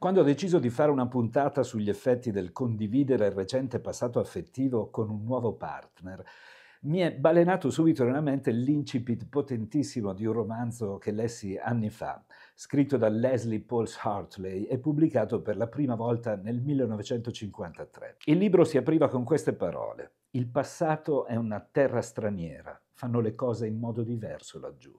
Quando ho deciso di fare una puntata sugli effetti del condividere il recente passato affettivo con un nuovo partner, mi è balenato subito nella mente l'incipit potentissimo di un romanzo che lessi anni fa, scritto da Leslie Pauls Hartley e pubblicato per la prima volta nel 1953. Il libro si apriva con queste parole: Il passato è una terra straniera, fanno le cose in modo diverso laggiù.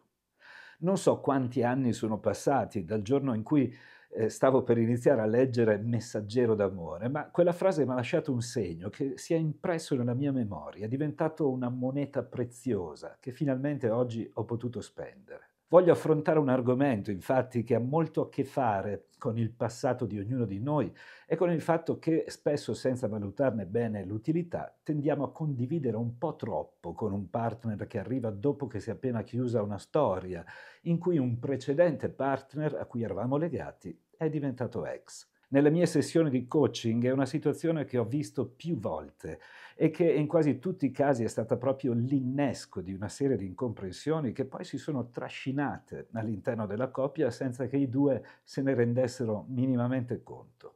Non so quanti anni sono passati dal giorno in cui eh, stavo per iniziare a leggere Messaggero d'amore, ma quella frase mi ha lasciato un segno che si è impresso nella mia memoria, è diventato una moneta preziosa che finalmente oggi ho potuto spendere. Voglio affrontare un argomento, infatti, che ha molto a che fare con il passato di ognuno di noi e con il fatto che spesso, senza valutarne bene l'utilità, tendiamo a condividere un po' troppo con un partner che arriva dopo che si è appena chiusa una storia, in cui un precedente partner a cui eravamo legati è diventato ex nelle mie sessioni di coaching è una situazione che ho visto più volte e che in quasi tutti i casi è stata proprio l'innesco di una serie di incomprensioni che poi si sono trascinate all'interno della coppia senza che i due se ne rendessero minimamente conto.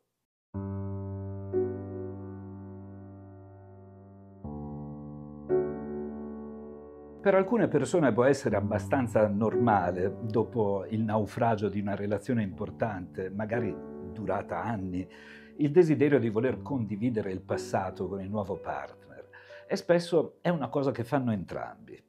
per alcune persone può essere abbastanza normale, dopo il naufragio di una relazione importante, magari durata anni, il desiderio di voler condividere il passato con il nuovo partner. E spesso è una cosa che fanno entrambi.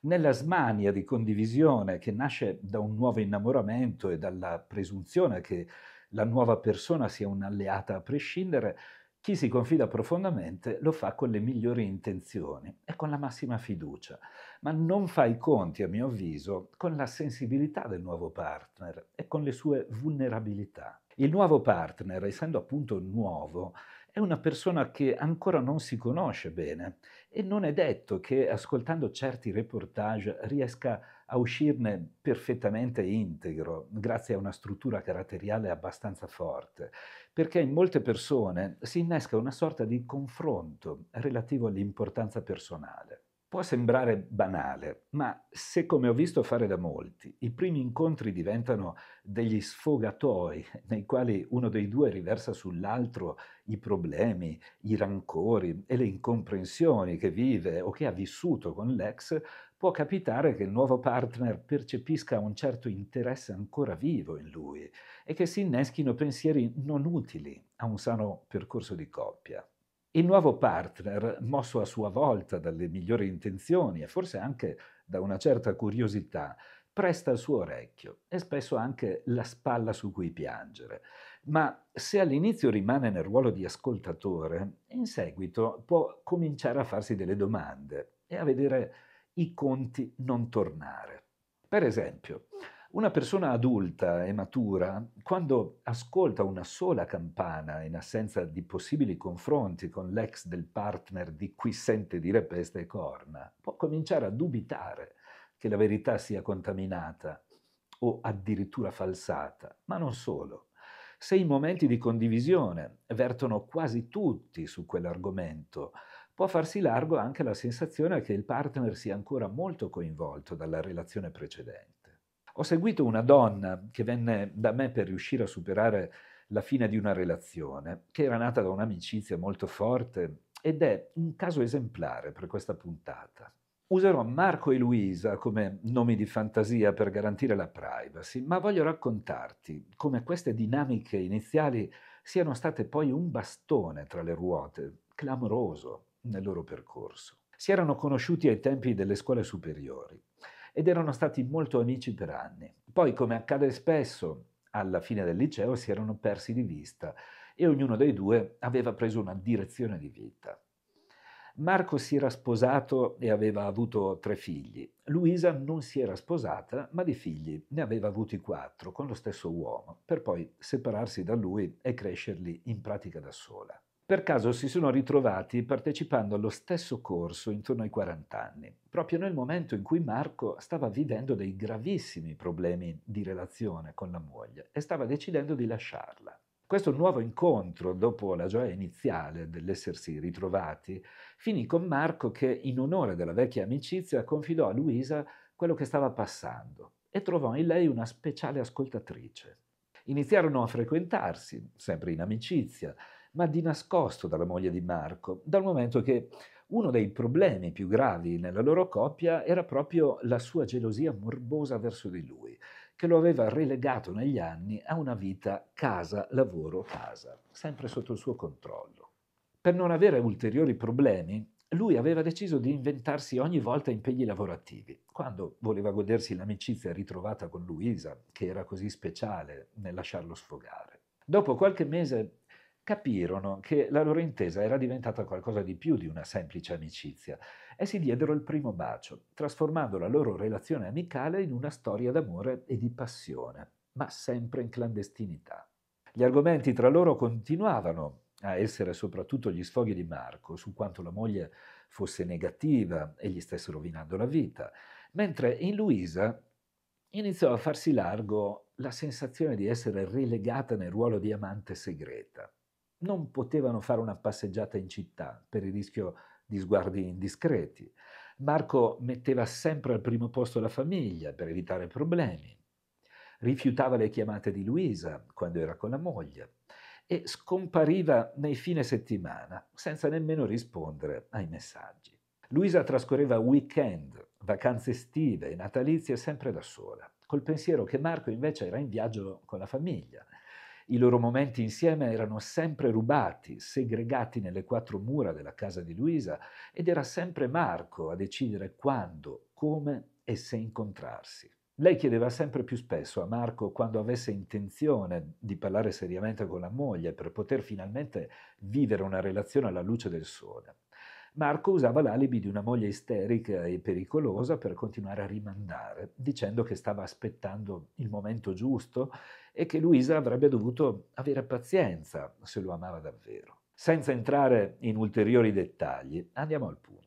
Nella smania di condivisione che nasce da un nuovo innamoramento e dalla presunzione che la nuova persona sia un'alleata a prescindere, chi si confida profondamente lo fa con le migliori intenzioni e con la massima fiducia, ma non fa i conti, a mio avviso, con la sensibilità del nuovo partner e con le sue vulnerabilità. Il nuovo partner, essendo appunto nuovo, è una persona che ancora non si conosce bene e non è detto che ascoltando certi reportage riesca a uscirne perfettamente integro, grazie a una struttura caratteriale abbastanza forte, perché in molte persone si innesca una sorta di confronto relativo all'importanza personale. Può sembrare banale, ma se come ho visto fare da molti, i primi incontri diventano degli sfogatoi nei quali uno dei due riversa sull'altro i problemi, i rancori e le incomprensioni che vive o che ha vissuto con l'ex, può capitare che il nuovo partner percepisca un certo interesse ancora vivo in lui e che si inneschino pensieri non utili a un sano percorso di coppia. Il nuovo partner, mosso a sua volta dalle migliori intenzioni e forse anche da una certa curiosità, presta il suo orecchio e spesso anche la spalla su cui piangere. Ma se all'inizio rimane nel ruolo di ascoltatore, in seguito può cominciare a farsi delle domande e a vedere i conti non tornare. Per esempio, una persona adulta e matura, quando ascolta una sola campana in assenza di possibili confronti con l'ex del partner di cui sente dire peste e corna, può cominciare a dubitare che la verità sia contaminata o addirittura falsata, ma non solo. Se i momenti di condivisione vertono quasi tutti su quell'argomento, può farsi largo anche la sensazione che il partner sia ancora molto coinvolto dalla relazione precedente. Ho seguito una donna che venne da me per riuscire a superare la fine di una relazione, che era nata da un'amicizia molto forte ed è un caso esemplare per questa puntata. Userò Marco e Luisa come nomi di fantasia per garantire la privacy, ma voglio raccontarti come queste dinamiche iniziali siano state poi un bastone tra le ruote, clamoroso nel loro percorso. Si erano conosciuti ai tempi delle scuole superiori ed erano stati molto amici per anni. Poi, come accade spesso, alla fine del liceo si erano persi di vista e ognuno dei due aveva preso una direzione di vita. Marco si era sposato e aveva avuto tre figli. Luisa non si era sposata, ma di figli ne aveva avuti quattro con lo stesso uomo, per poi separarsi da lui e crescerli in pratica da sola per caso si sono ritrovati partecipando allo stesso corso intorno ai 40 anni, proprio nel momento in cui Marco stava vivendo dei gravissimi problemi di relazione con la moglie e stava decidendo di lasciarla. Questo nuovo incontro, dopo la gioia iniziale dell'essersi ritrovati, finì con Marco che, in onore della vecchia amicizia, confidò a Luisa quello che stava passando e trovò in lei una speciale ascoltatrice. Iniziarono a frequentarsi, sempre in amicizia, ma di nascosto dalla moglie di Marco, dal momento che uno dei problemi più gravi nella loro coppia era proprio la sua gelosia morbosa verso di lui, che lo aveva relegato negli anni a una vita casa-lavoro-casa, sempre sotto il suo controllo. Per non avere ulteriori problemi, lui aveva deciso di inventarsi ogni volta impegni lavorativi. Quando voleva godersi l'amicizia ritrovata con Luisa, che era così speciale nel lasciarlo sfogare. Dopo qualche mese capirono che la loro intesa era diventata qualcosa di più di una semplice amicizia e si diedero il primo bacio, trasformando la loro relazione amicale in una storia d'amore e di passione, ma sempre in clandestinità. Gli argomenti tra loro continuavano a essere soprattutto gli sfoghi di Marco su quanto la moglie fosse negativa e gli stesse rovinando la vita, mentre in Luisa iniziò a farsi largo la sensazione di essere relegata nel ruolo di amante segreta non potevano fare una passeggiata in città per il rischio di sguardi indiscreti. Marco metteva sempre al primo posto la famiglia per evitare problemi, rifiutava le chiamate di Luisa quando era con la moglie e scompariva nei fine settimana senza nemmeno rispondere ai messaggi. Luisa trascorreva weekend, vacanze estive e natalizie sempre da sola, col pensiero che Marco invece era in viaggio con la famiglia i loro momenti insieme erano sempre rubati, segregati nelle quattro mura della casa di Luisa ed era sempre Marco a decidere quando, come e se incontrarsi. Lei chiedeva sempre più spesso a Marco quando avesse intenzione di parlare seriamente con la moglie per poter finalmente vivere una relazione alla luce del sole. Marco usava l'alibi di una moglie isterica e pericolosa per continuare a rimandare, dicendo che stava aspettando il momento giusto e che Luisa avrebbe dovuto avere pazienza se lo amava davvero. Senza entrare in ulteriori dettagli, andiamo al punto.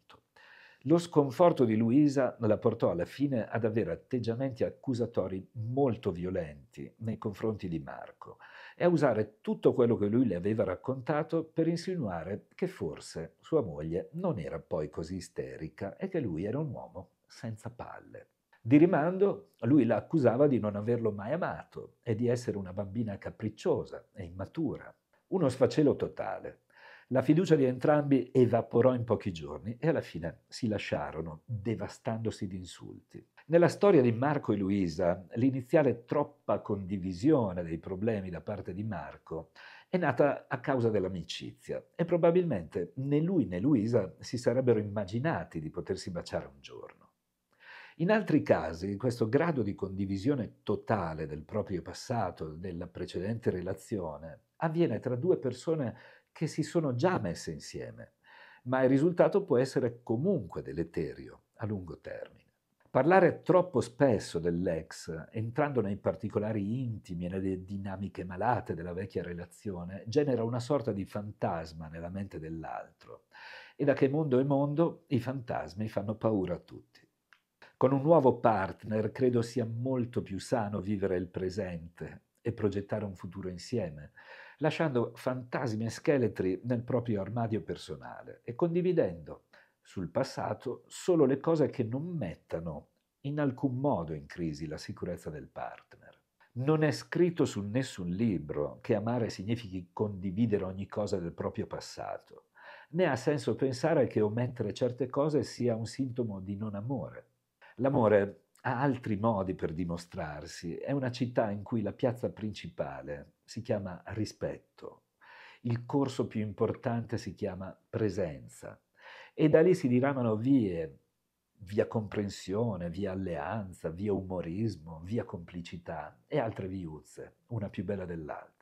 Lo sconforto di Luisa la portò alla fine ad avere atteggiamenti accusatori molto violenti nei confronti di Marco e a usare tutto quello che lui le aveva raccontato per insinuare che forse sua moglie non era poi così isterica e che lui era un uomo senza palle. Di rimando, lui la accusava di non averlo mai amato e di essere una bambina capricciosa e immatura. Uno sfacelo totale. La fiducia di entrambi evaporò in pochi giorni e alla fine si lasciarono, devastandosi di insulti. Nella storia di Marco e Luisa, l'iniziale troppa condivisione dei problemi da parte di Marco è nata a causa dell'amicizia e probabilmente né lui né Luisa si sarebbero immaginati di potersi baciare un giorno. In altri casi questo grado di condivisione totale del proprio passato, della precedente relazione, avviene tra due persone che si sono già messe insieme, ma il risultato può essere comunque deleterio a lungo termine. Parlare troppo spesso dell'ex, entrando nei particolari intimi e nelle dinamiche malate della vecchia relazione, genera una sorta di fantasma nella mente dell'altro. E da che mondo è mondo, i fantasmi fanno paura a tutti. Con un nuovo partner credo sia molto più sano vivere il presente e progettare un futuro insieme, lasciando fantasmi e scheletri nel proprio armadio personale e condividendo sul passato solo le cose che non mettano in alcun modo in crisi la sicurezza del partner. Non è scritto su nessun libro che amare significhi condividere ogni cosa del proprio passato, né ha senso pensare che omettere certe cose sia un sintomo di non amore. L'amore ha altri modi per dimostrarsi. È una città in cui la piazza principale si chiama rispetto, il corso più importante si chiama presenza e da lì si diramano vie, via comprensione, via alleanza, via umorismo, via complicità e altre viuzze, una più bella dell'altra.